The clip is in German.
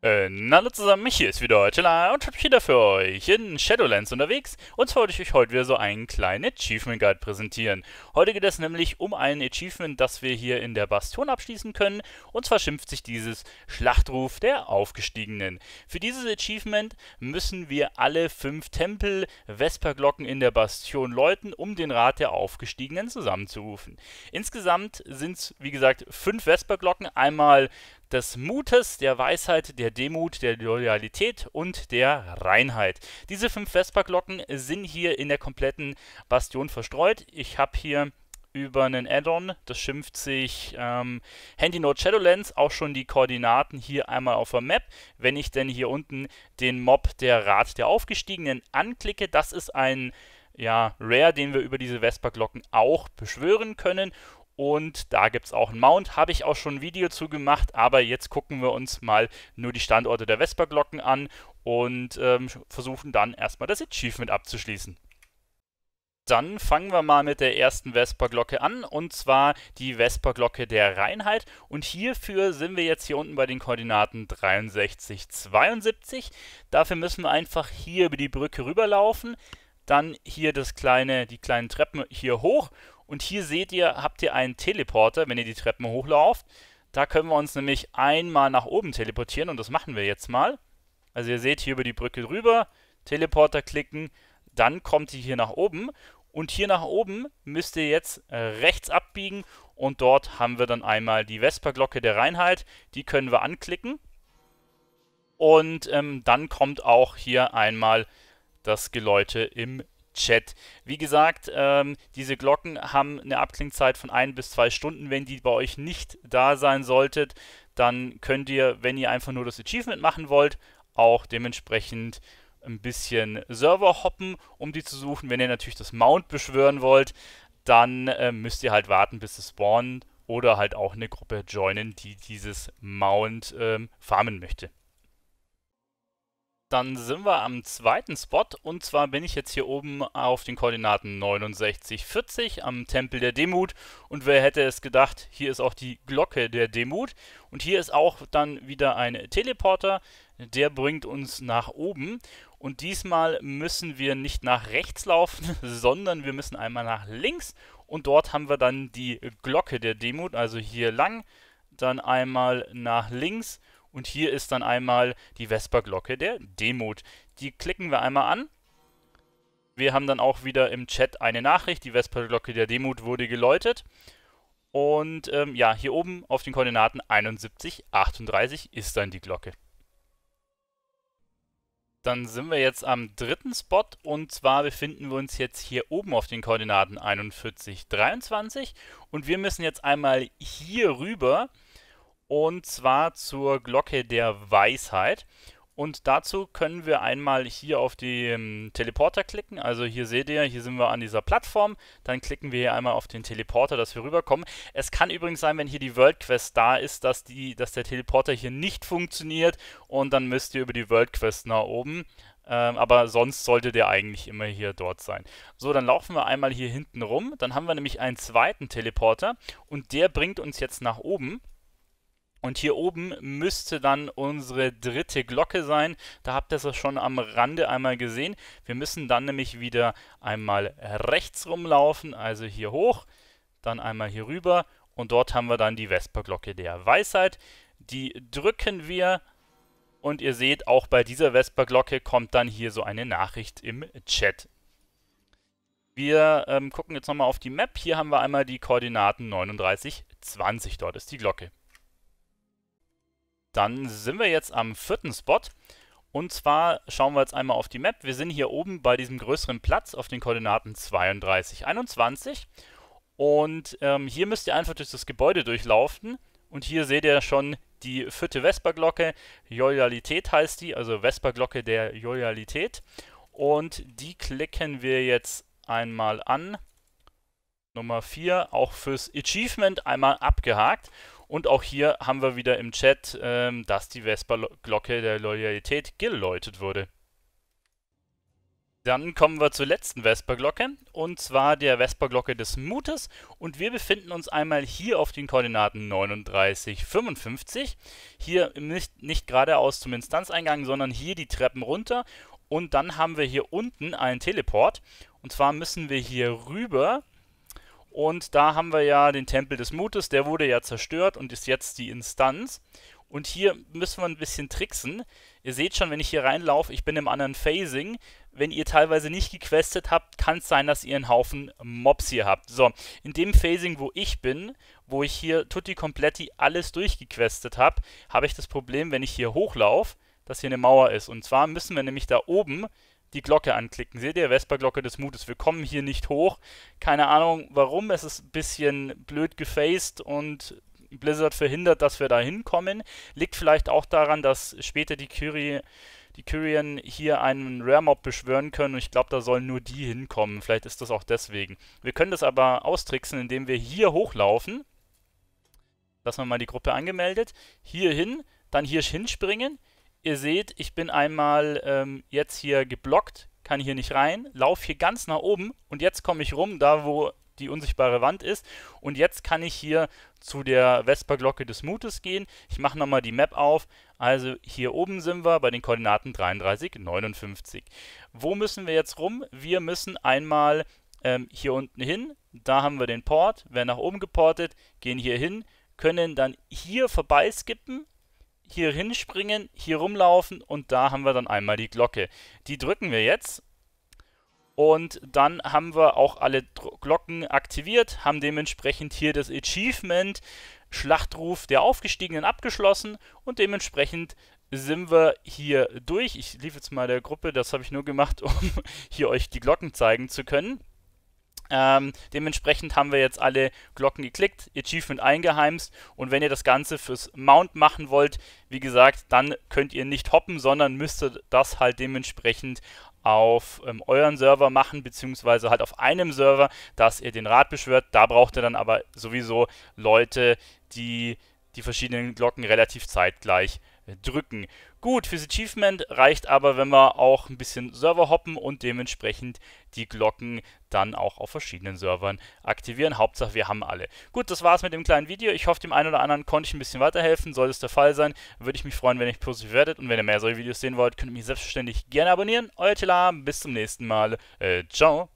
Und äh, hallo zusammen, mich hier ist wieder Chilla und ich bin wieder für euch in Shadowlands unterwegs. Und zwar wollte ich euch heute wieder so einen kleinen Achievement Guide präsentieren. Heute geht es nämlich um ein Achievement, das wir hier in der Bastion abschließen können. Und zwar schimpft sich dieses Schlachtruf der Aufgestiegenen. Für dieses Achievement müssen wir alle fünf Tempel Vesperglocken in der Bastion läuten, um den Rat der Aufgestiegenen zusammenzurufen. Insgesamt sind es, wie gesagt, fünf Vesperglocken. Einmal des Mutes, der Weisheit, der Demut, der Loyalität und der Reinheit. Diese fünf Vespa-Glocken sind hier in der kompletten Bastion verstreut. Ich habe hier über einen Addon, das schimpft sich ähm, Handy Note Shadowlands, auch schon die Koordinaten hier einmal auf der Map. Wenn ich denn hier unten den Mob der Rat der Aufgestiegenen anklicke, das ist ein ja, Rare, den wir über diese Vespa-Glocken auch beschwören können. Und da gibt es auch einen Mount, habe ich auch schon ein Video zu gemacht, aber jetzt gucken wir uns mal nur die Standorte der Vespa-Glocken an und ähm, versuchen dann erstmal das Achievement abzuschließen. Dann fangen wir mal mit der ersten Vespa-Glocke an und zwar die Vespa-Glocke der Reinheit. Und hierfür sind wir jetzt hier unten bei den Koordinaten 63, 72. Dafür müssen wir einfach hier über die Brücke rüberlaufen, dann hier das kleine, die kleinen Treppen hier hoch und hier seht ihr, habt ihr einen Teleporter, wenn ihr die Treppen hochlauft. Da können wir uns nämlich einmal nach oben teleportieren und das machen wir jetzt mal. Also ihr seht hier über die Brücke rüber, Teleporter klicken, dann kommt ihr hier nach oben und hier nach oben müsst ihr jetzt äh, rechts abbiegen und dort haben wir dann einmal die Vesperglocke der Reinheit, die können wir anklicken und ähm, dann kommt auch hier einmal das Geläute im Chat. Wie gesagt, ähm, diese Glocken haben eine Abklingzeit von ein bis zwei Stunden. Wenn die bei euch nicht da sein solltet, dann könnt ihr, wenn ihr einfach nur das Achievement machen wollt, auch dementsprechend ein bisschen Server hoppen, um die zu suchen. Wenn ihr natürlich das Mount beschwören wollt, dann äh, müsst ihr halt warten, bis es spawnt oder halt auch eine Gruppe joinen, die dieses Mount ähm, farmen möchte. Dann sind wir am zweiten Spot und zwar bin ich jetzt hier oben auf den Koordinaten 69, 40 am Tempel der Demut und wer hätte es gedacht, hier ist auch die Glocke der Demut und hier ist auch dann wieder ein Teleporter, der bringt uns nach oben und diesmal müssen wir nicht nach rechts laufen, sondern wir müssen einmal nach links und dort haben wir dann die Glocke der Demut, also hier lang, dann einmal nach links und und hier ist dann einmal die Vesper-Glocke der Demut. Die klicken wir einmal an. Wir haben dann auch wieder im Chat eine Nachricht. Die Vesper-Glocke der Demut wurde geläutet. Und ähm, ja, hier oben auf den Koordinaten 71, 38 ist dann die Glocke. Dann sind wir jetzt am dritten Spot und zwar befinden wir uns jetzt hier oben auf den Koordinaten 41, 23 und wir müssen jetzt einmal hier rüber und zwar zur Glocke der Weisheit. Und dazu können wir einmal hier auf den ähm, Teleporter klicken. Also hier seht ihr, hier sind wir an dieser Plattform. Dann klicken wir hier einmal auf den Teleporter, dass wir rüberkommen. Es kann übrigens sein, wenn hier die World Quest da ist, dass, die, dass der Teleporter hier nicht funktioniert. Und dann müsst ihr über die World Quest nach oben. Ähm, aber sonst sollte der eigentlich immer hier dort sein. So, dann laufen wir einmal hier hinten rum. Dann haben wir nämlich einen zweiten Teleporter. Und der bringt uns jetzt nach oben. Und hier oben müsste dann unsere dritte Glocke sein. Da habt ihr es schon am Rande einmal gesehen. Wir müssen dann nämlich wieder einmal rechts rumlaufen, also hier hoch, dann einmal hier rüber und dort haben wir dann die Vesperglocke der Weisheit. Die drücken wir und ihr seht, auch bei dieser Vesperglocke kommt dann hier so eine Nachricht im Chat. Wir ähm, gucken jetzt nochmal auf die Map. Hier haben wir einmal die Koordinaten 39, 20. Dort ist die Glocke. Dann sind wir jetzt am vierten Spot. Und zwar schauen wir jetzt einmal auf die Map. Wir sind hier oben bei diesem größeren Platz auf den Koordinaten 32, 21. Und ähm, hier müsst ihr einfach durch das Gebäude durchlaufen. Und hier seht ihr schon die vierte Vesperglocke. Loyalität heißt die, also Vesperglocke der Loyalität. Und die klicken wir jetzt einmal an. Nummer 4, auch fürs Achievement einmal abgehakt. Und auch hier haben wir wieder im Chat, ähm, dass die Vespa-Glocke der Loyalität geläutet wurde. Dann kommen wir zur letzten Vesperglocke und zwar der Vesperglocke des Mutes und wir befinden uns einmal hier auf den Koordinaten 39, 55, hier nicht, nicht geradeaus zum Instanzeingang, sondern hier die Treppen runter und dann haben wir hier unten einen Teleport und zwar müssen wir hier rüber und da haben wir ja den Tempel des Mutes, der wurde ja zerstört und ist jetzt die Instanz. Und hier müssen wir ein bisschen tricksen. Ihr seht schon, wenn ich hier reinlaufe, ich bin im anderen Phasing. Wenn ihr teilweise nicht gequestet habt, kann es sein, dass ihr einen Haufen Mobs hier habt. So, in dem Phasing, wo ich bin, wo ich hier tutti completi alles durchgequestet habe, habe ich das Problem, wenn ich hier hochlaufe, dass hier eine Mauer ist. Und zwar müssen wir nämlich da oben die Glocke anklicken. Seht ihr, Vespa-Glocke des Mutes. Wir kommen hier nicht hoch. Keine Ahnung warum. Es ist ein bisschen blöd gefaced und Blizzard verhindert, dass wir da hinkommen. Liegt vielleicht auch daran, dass später die Kyrie. Die Kyrian hier einen Rare Mob beschwören können und ich glaube, da sollen nur die hinkommen. Vielleicht ist das auch deswegen. Wir können das aber austricksen, indem wir hier hochlaufen. Lassen wir mal die Gruppe angemeldet. Hier hin, dann hier hinspringen, Ihr seht, ich bin einmal ähm, jetzt hier geblockt, kann hier nicht rein, laufe hier ganz nach oben und jetzt komme ich rum, da wo die unsichtbare Wand ist. Und jetzt kann ich hier zu der Vesperglocke des Mutes gehen. Ich mache nochmal die Map auf. Also hier oben sind wir bei den Koordinaten 33, 59. Wo müssen wir jetzt rum? Wir müssen einmal ähm, hier unten hin. Da haben wir den Port, Wer nach oben geportet, gehen hier hin, können dann hier vorbeiskippen hier hinspringen, hier rumlaufen und da haben wir dann einmal die Glocke. Die drücken wir jetzt und dann haben wir auch alle Glocken aktiviert, haben dementsprechend hier das Achievement Schlachtruf der Aufgestiegenen abgeschlossen und dementsprechend sind wir hier durch. Ich lief jetzt mal der Gruppe, das habe ich nur gemacht, um hier euch die Glocken zeigen zu können. Ähm, dementsprechend haben wir jetzt alle Glocken geklickt, Achievement eingeheimst und wenn ihr das Ganze fürs Mount machen wollt, wie gesagt, dann könnt ihr nicht hoppen, sondern müsstet das halt dementsprechend auf ähm, euren Server machen, beziehungsweise halt auf einem Server, dass ihr den Rat beschwört. Da braucht ihr dann aber sowieso Leute, die die verschiedenen Glocken relativ zeitgleich drücken. Gut, fürs Achievement reicht aber, wenn wir auch ein bisschen Server hoppen und dementsprechend die Glocken dann auch auf verschiedenen Servern aktivieren. Hauptsache, wir haben alle. Gut, das war's mit dem kleinen Video. Ich hoffe, dem einen oder anderen konnte ich ein bisschen weiterhelfen. Sollte es der Fall sein, würde ich mich freuen, wenn ihr positiv werdet. Und wenn ihr mehr solche Videos sehen wollt, könnt ihr mich selbstverständlich gerne abonnieren. Euer Tila, bis zum nächsten Mal. Äh, ciao.